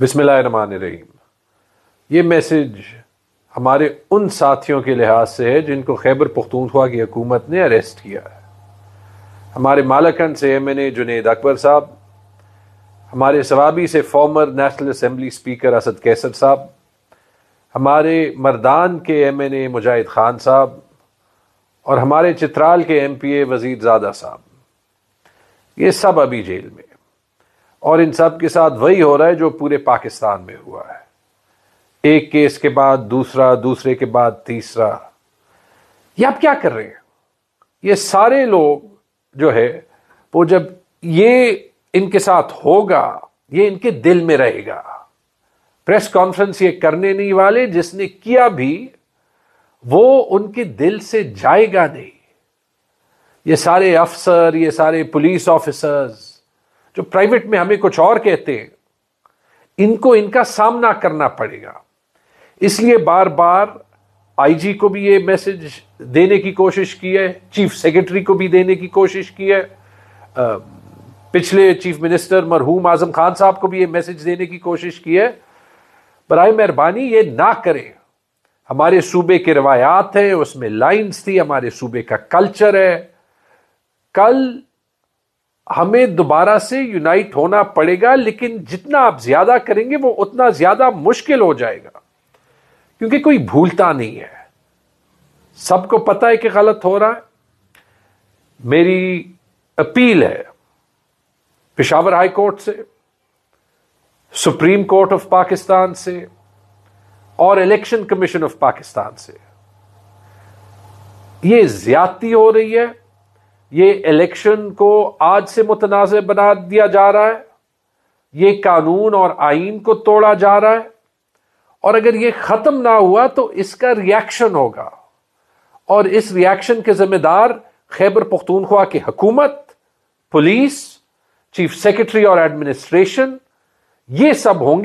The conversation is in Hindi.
बिसमीम ये मैसेज हमारे उन साथियों के लिहाज से है जिनको खैबर पख्तूनख्वा की हुकूमत ने अरेस्ट किया है हमारे मालकन से M N A Junaid Akbar साहब हमारे सवाबी से former national assembly speaker Asad Qaiser साहब हमारे मर्दान के M N A Mujahid Khan साहब और हमारे चित्राल के एम पी ए वजीरजादा साहब ये सब अभी जेल में और इन सब के साथ वही हो रहा है जो पूरे पाकिस्तान में हुआ है एक केस के बाद दूसरा दूसरे के बाद तीसरा ये आप क्या कर रहे हैं ये सारे लोग जो है वो जब ये इनके साथ होगा ये इनके दिल में रहेगा प्रेस कॉन्फ्रेंस ये करने नहीं वाले जिसने किया भी वो उनके दिल से जाएगा नहीं ये सारे अफसर ये सारे पुलिस ऑफिसर्स जो प्राइवेट में हमें कुछ और कहते हैं इनको इनका सामना करना पड़ेगा इसलिए बार बार आईजी को भी ये मैसेज देने की कोशिश की है चीफ सेक्रेटरी को भी देने की कोशिश की है पिछले चीफ मिनिस्टर मरहूम आजम खान साहब को भी ये मैसेज देने की कोशिश की है बर मेहरबानी ये ना करें हमारे सूबे के रवायात हैं उसमें लाइंस थी हमारे सूबे का कल्चर है कल हमें दोबारा से यूनाइट होना पड़ेगा लेकिन जितना आप ज्यादा करेंगे वो उतना ज्यादा मुश्किल हो जाएगा क्योंकि कोई भूलता नहीं है सबको पता है कि गलत हो रहा है मेरी अपील है पिशावर हाई कोर्ट से सुप्रीम कोर्ट ऑफ पाकिस्तान से और इलेक्शन कमीशन ऑफ पाकिस्तान से ये ज्यादती हो रही है ये इलेक्शन को आज से मुतनाज़ बना दिया जा रहा है ये कानून और आइन को तोड़ा जा रहा है और अगर ये ख़त्म ना हुआ तो इसका रिएक्शन होगा और इस रिएक्शन के जिम्मेदार खैबर पख्तूनख्वा की हकूमत पुलिस चीफ सेक्रेटरी और एडमिनिस्ट्रेशन ये सब होंगे